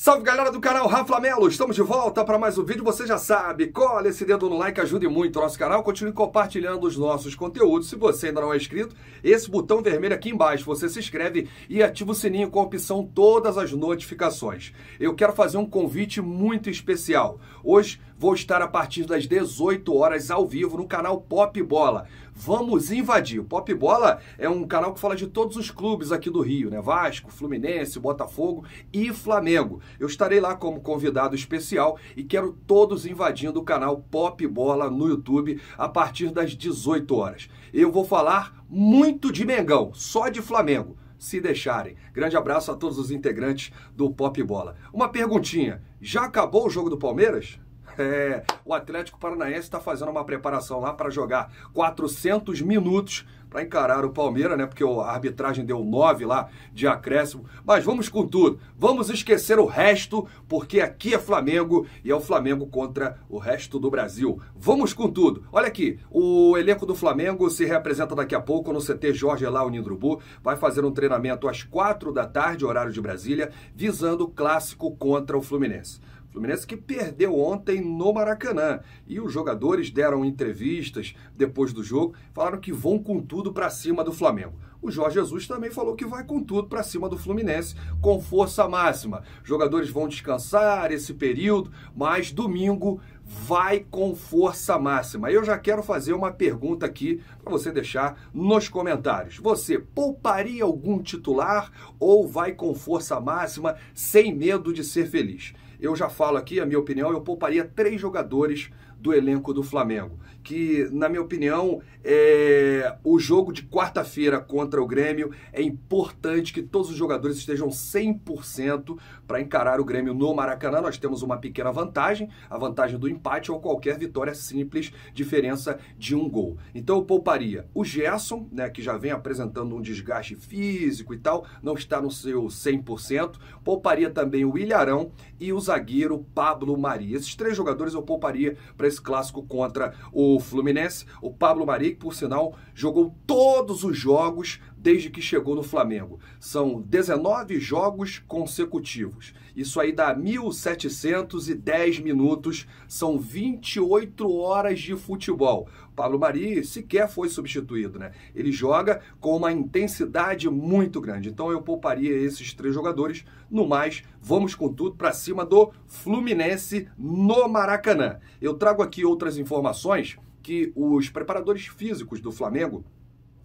Salve galera do canal Rafa Melo, estamos de volta para mais um vídeo, você já sabe, cola esse dedo no like, ajude muito o nosso canal, continue compartilhando os nossos conteúdos, se você ainda não é inscrito, esse botão vermelho aqui embaixo, você se inscreve e ativa o sininho com a opção todas as notificações. Eu quero fazer um convite muito especial, hoje Vou estar a partir das 18 horas ao vivo no canal Pop Bola. Vamos invadir. O Pop Bola é um canal que fala de todos os clubes aqui do Rio, né? Vasco, Fluminense, Botafogo e Flamengo. Eu estarei lá como convidado especial e quero todos invadindo o canal Pop Bola no YouTube a partir das 18 horas. Eu vou falar muito de Mengão, só de Flamengo se deixarem. Grande abraço a todos os integrantes do Pop Bola. Uma perguntinha: já acabou o jogo do Palmeiras? É, o Atlético Paranaense está fazendo uma preparação lá para jogar 400 minutos para encarar o Palmeiras, né? Porque a arbitragem deu 9 lá de acréscimo. Mas vamos com tudo. Vamos esquecer o resto, porque aqui é Flamengo e é o Flamengo contra o resto do Brasil. Vamos com tudo. Olha aqui, o elenco do Flamengo se reapresenta daqui a pouco no CT Jorge Elau Nindrubu. Vai fazer um treinamento às 4 da tarde, horário de Brasília, visando o clássico contra o Fluminense. Fluminense que perdeu ontem no Maracanã. E os jogadores deram entrevistas depois do jogo, falaram que vão com tudo para cima do Flamengo. O Jorge Jesus também falou que vai com tudo para cima do Fluminense com força máxima. Jogadores vão descansar esse período, mas domingo vai com força máxima. Eu já quero fazer uma pergunta aqui para você deixar nos comentários. Você pouparia algum titular ou vai com força máxima sem medo de ser feliz? Eu já falo aqui, a minha opinião, eu pouparia três jogadores do elenco do Flamengo. Que, na minha opinião, é... o jogo de quarta-feira contra o Grêmio é importante que todos os jogadores estejam 100% para encarar o Grêmio no Maracanã. Nós temos uma pequena vantagem, a vantagem do empate ou qualquer vitória simples, diferença de um gol. Então eu pouparia o Gerson, né, que já vem apresentando um desgaste físico e tal, não está no seu 100%. Pouparia também o Ilharão e o zagueiro Pablo Maria. Esses três jogadores eu pouparia para esse clássico contra o Fluminense. O Pablo Mari, por sinal, jogou todos os jogos desde que chegou no Flamengo. São 19 jogos consecutivos. Isso aí dá 1.710 minutos, são 28 horas de futebol. Pablo Mari sequer foi substituído, né? Ele joga com uma intensidade muito grande. Então eu pouparia esses três jogadores. No mais, vamos com tudo para cima do Fluminense no Maracanã. Eu trago aqui outras informações que os preparadores físicos do Flamengo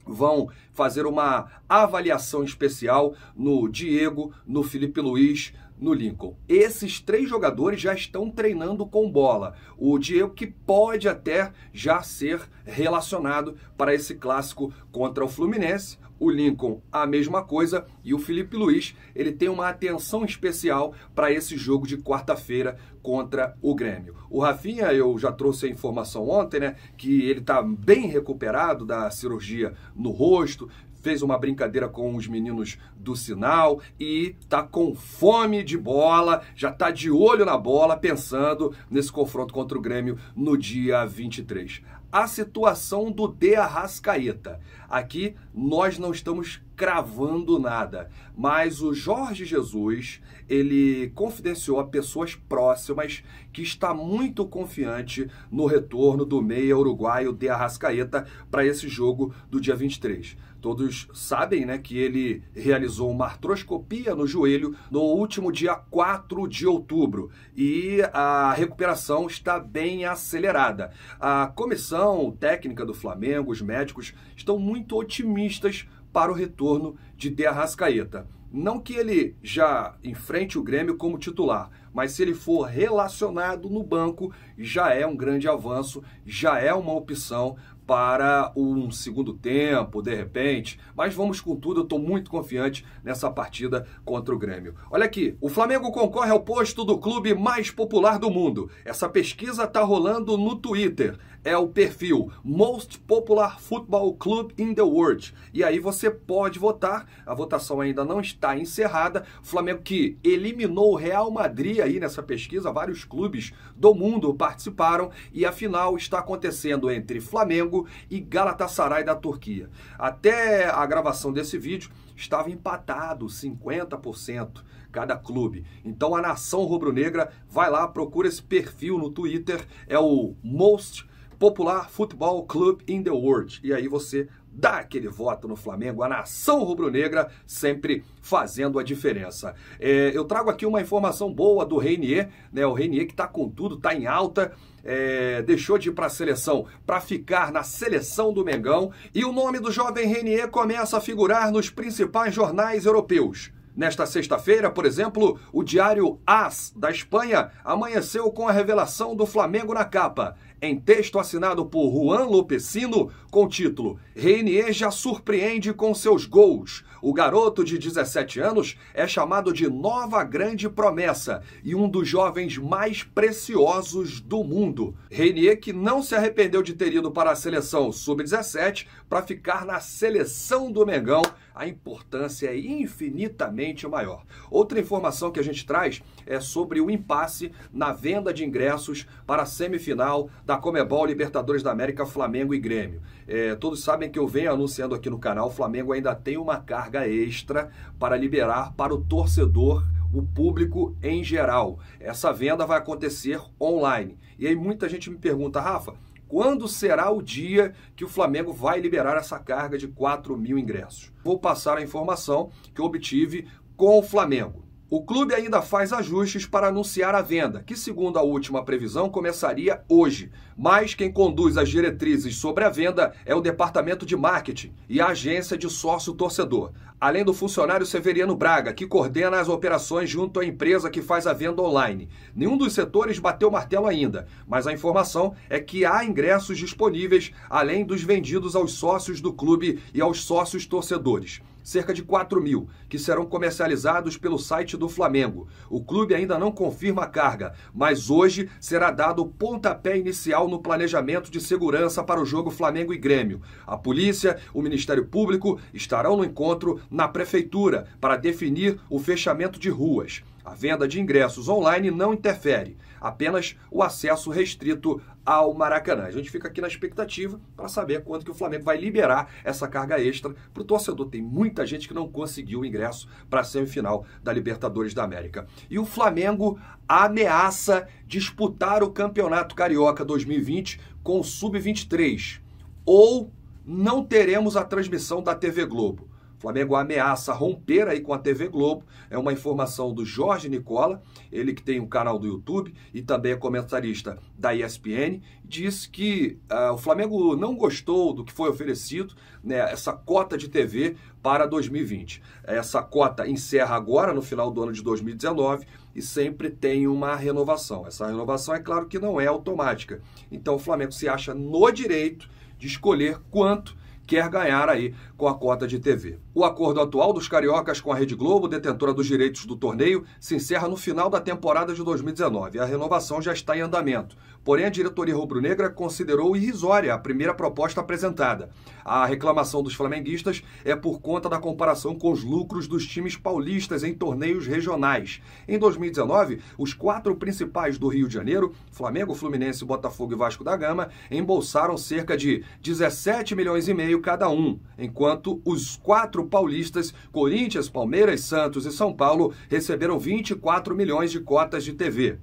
vão fazer uma avaliação especial no Diego, no Felipe Luiz, no Lincoln. Esses três jogadores já estão treinando com bola. O Diego que pode até já ser relacionado para esse clássico contra o Fluminense o Lincoln a mesma coisa e o Felipe Luiz, ele tem uma atenção especial para esse jogo de quarta-feira contra o Grêmio. O Rafinha, eu já trouxe a informação ontem, né, que ele está bem recuperado da cirurgia no rosto, fez uma brincadeira com os meninos do sinal e tá com fome de bola, já tá de olho na bola, pensando nesse confronto contra o Grêmio no dia 23 a situação do De Arrascaeta. Aqui nós não estamos cravando nada, mas o Jorge Jesus, ele confidenciou a pessoas próximas que está muito confiante no retorno do meia uruguaio De Arrascaeta para esse jogo do dia 23. Todos sabem né, que ele realizou uma artroscopia no joelho no último dia 4 de outubro e a recuperação está bem acelerada. A comissão comissão técnica do Flamengo, os médicos, estão muito otimistas para o retorno de De Arrascaeta. Não que ele já enfrente o Grêmio como titular, mas se ele for relacionado no banco, já é um grande avanço, já é uma opção para um segundo tempo, de repente. Mas vamos com tudo, eu estou muito confiante nessa partida contra o Grêmio. Olha aqui, o Flamengo concorre ao posto do clube mais popular do mundo. Essa pesquisa está rolando no Twitter é o perfil Most Popular Football Club in the World. E aí você pode votar, a votação ainda não está encerrada. Flamengo que eliminou o Real Madrid aí nessa pesquisa, vários clubes do mundo participaram e a final está acontecendo entre Flamengo e Galatasaray da Turquia. Até a gravação desse vídeo estava empatado 50% cada clube. Então a nação rubro-negra vai lá, procura esse perfil no Twitter, é o Most Popular Football Club in the World. E aí você dá aquele voto no Flamengo, a nação rubro-negra sempre fazendo a diferença. É, eu trago aqui uma informação boa do Reinier, né? O Reinier que está com tudo, está em alta, é, deixou de ir para a seleção para ficar na seleção do Mengão e o nome do jovem Reinier começa a figurar nos principais jornais europeus. Nesta sexta-feira, por exemplo, o diário AS da Espanha amanheceu com a revelação do Flamengo na capa em texto assinado por Juan Lopesino com o título Renier já surpreende com seus gols. O garoto de 17 anos é chamado de nova grande promessa e um dos jovens mais preciosos do mundo. Renier, que não se arrependeu de ter ido para a seleção sub-17 para ficar na seleção do Mengão, a importância é infinitamente maior. Outra informação que a gente traz é sobre o impasse na venda de ingressos para a semifinal da da Comebol, Libertadores da América, Flamengo e Grêmio. É, todos sabem que eu venho anunciando aqui no canal, o Flamengo ainda tem uma carga extra para liberar para o torcedor o público em geral. Essa venda vai acontecer online. E aí muita gente me pergunta, Rafa, quando será o dia que o Flamengo vai liberar essa carga de 4 mil ingressos? Vou passar a informação que obtive com o Flamengo. O clube ainda faz ajustes para anunciar a venda, que, segundo a última previsão, começaria hoje. Mas quem conduz as diretrizes sobre a venda é o departamento de marketing e a agência de sócio-torcedor, além do funcionário Severiano Braga, que coordena as operações junto à empresa que faz a venda online. Nenhum dos setores bateu martelo ainda, mas a informação é que há ingressos disponíveis, além dos vendidos aos sócios do clube e aos sócios torcedores cerca de 4 mil, que serão comercializados pelo site do Flamengo. O clube ainda não confirma a carga, mas hoje será dado o pontapé inicial no planejamento de segurança para o jogo Flamengo e Grêmio. A polícia, o Ministério Público estarão no encontro na Prefeitura para definir o fechamento de ruas. A venda de ingressos online não interfere, apenas o acesso restrito ao Maracanã. A gente fica aqui na expectativa para saber quando que o Flamengo vai liberar essa carga extra para o torcedor. Tem muita gente que não conseguiu o ingresso para a semifinal da Libertadores da América. E o Flamengo ameaça disputar o Campeonato Carioca 2020 com o Sub-23 ou não teremos a transmissão da TV Globo. Flamengo ameaça romper aí com a TV Globo. É uma informação do Jorge Nicola, ele que tem um canal do YouTube e também é comentarista da ESPN, diz que uh, o Flamengo não gostou do que foi oferecido, né, essa cota de TV para 2020. Essa cota encerra agora no final do ano de 2019 e sempre tem uma renovação. Essa renovação é claro que não é automática. Então o Flamengo se acha no direito de escolher quanto quer ganhar aí com a cota de TV. O acordo atual dos cariocas com a Rede Globo, detentora dos direitos do torneio, se encerra no final da temporada de 2019. A renovação já está em andamento. Porém, a diretoria rubro-negra considerou irrisória a primeira proposta apresentada. A reclamação dos flamenguistas é por conta da comparação com os lucros dos times paulistas em torneios regionais. Em 2019, os quatro principais do Rio de Janeiro, Flamengo, Fluminense, Botafogo e Vasco da Gama, embolsaram cerca de 17 milhões e meio cada um, enquanto os quatro quatro paulistas, Corinthians, Palmeiras, Santos e São Paulo, receberam 24 milhões de cotas de TV.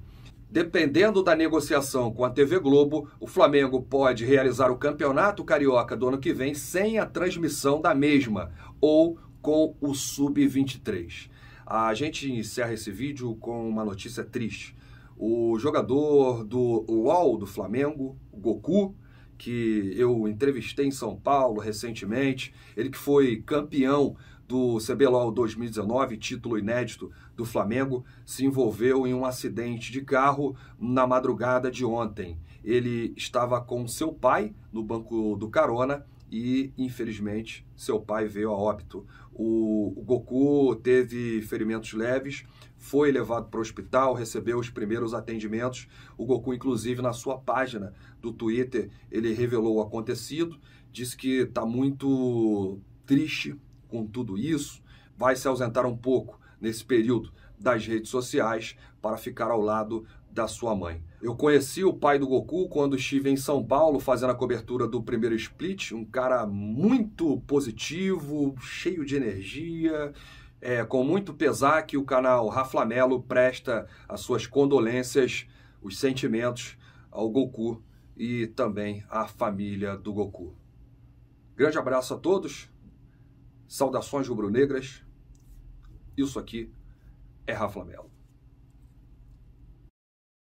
Dependendo da negociação com a TV Globo, o Flamengo pode realizar o Campeonato Carioca do ano que vem sem a transmissão da mesma ou com o Sub-23. A gente encerra esse vídeo com uma notícia triste. O jogador do LOL do Flamengo, Goku, que eu entrevistei em São Paulo recentemente, ele que foi campeão do CBLOL 2019, título inédito do Flamengo, se envolveu em um acidente de carro na madrugada de ontem. Ele estava com seu pai no banco do carona e, infelizmente, seu pai veio a óbito. O Goku teve ferimentos leves, foi levado para o hospital, recebeu os primeiros atendimentos. O Goku, inclusive, na sua página do Twitter, ele revelou o acontecido, disse que está muito triste com tudo isso, vai se ausentar um pouco nesse período das redes sociais para ficar ao lado da sua mãe. Eu conheci o pai do Goku quando estive em São Paulo fazendo a cobertura do primeiro split, um cara muito positivo, cheio de energia, é com muito pesar que o canal Raflamelo presta as suas condolências, os sentimentos ao Goku e também à família do Goku. Grande abraço a todos, saudações rubro-negras. Isso aqui é Raflamelo.